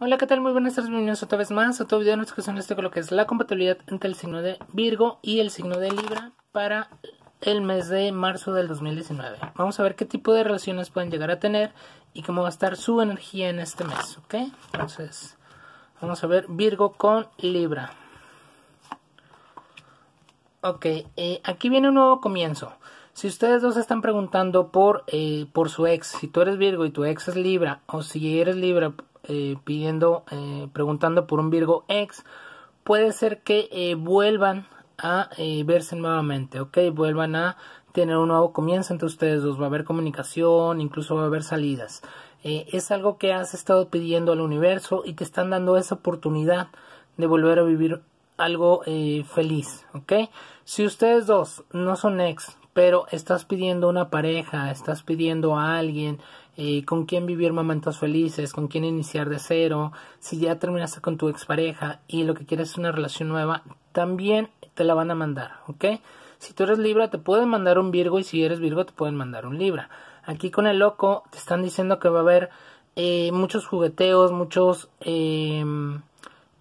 Hola, ¿qué tal? Muy buenas tardes, bienvenidos otra vez más a otro video de nuestra este con lo que es la compatibilidad entre el signo de Virgo y el signo de Libra para el mes de marzo del 2019. Vamos a ver qué tipo de relaciones pueden llegar a tener y cómo va a estar su energía en este mes, ¿ok? Entonces, vamos a ver Virgo con Libra. Ok, eh, aquí viene un nuevo comienzo. Si ustedes dos están preguntando por, eh, por su ex, si tú eres Virgo y tu ex es Libra, o si eres Libra eh, pidiendo, eh, preguntando por un Virgo ex, puede ser que eh, vuelvan a verse nuevamente, ¿ok? Vuelvan a tener un nuevo comienzo entre ustedes dos, va a haber comunicación, incluso va a haber salidas. es algo que has estado pidiendo al universo y te están dando esa oportunidad de volver a vivir algo feliz, ¿ok? Si ustedes dos no son ex, pero estás pidiendo una pareja, estás pidiendo a alguien eh, con quien vivir momentos felices, con quien iniciar de cero, si ya terminaste con tu expareja y lo que quieres es una relación nueva, también te la van a mandar, ¿ok? Si tú eres Libra te pueden mandar un Virgo y si eres Virgo te pueden mandar un Libra. Aquí con el loco te están diciendo que va a haber eh, muchos jugueteos, muchos... Em,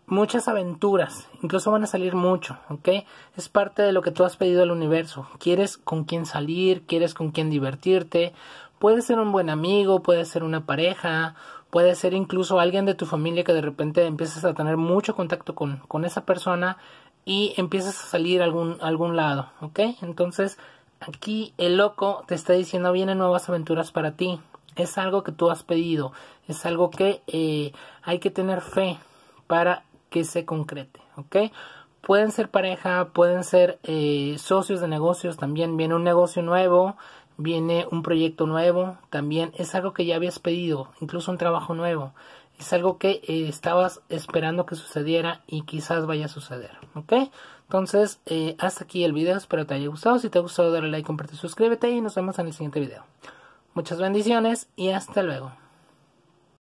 muchas aventuras, incluso van a salir mucho, ¿ok? Es parte de lo que tú has pedido al universo. Quieres con quién salir, quieres con quién divertirte. Puede ser un buen amigo, puede ser una pareja, puede ser incluso alguien de tu familia que de repente empiezas a tener mucho contacto con, esa persona y empiezas a salir a algún, algún lado, ¿ok? Entonces aquí el loco te está diciendo vienen nuevas aventuras para ti. Es algo que tú has pedido, es algo que eh, hay que tener fe para que se concrete, ¿ok? Pueden ser pareja, pueden ser eh, socios de negocios, también viene un negocio nuevo, viene un proyecto nuevo, también es algo que ya habías pedido, incluso un trabajo nuevo, es algo que eh, estabas esperando que sucediera y quizás vaya a suceder, ¿ok? Entonces, eh, hasta aquí el video, espero te haya gustado, si te ha gustado dale like, comparte, suscríbete y nos vemos en el siguiente video. Muchas bendiciones y hasta luego.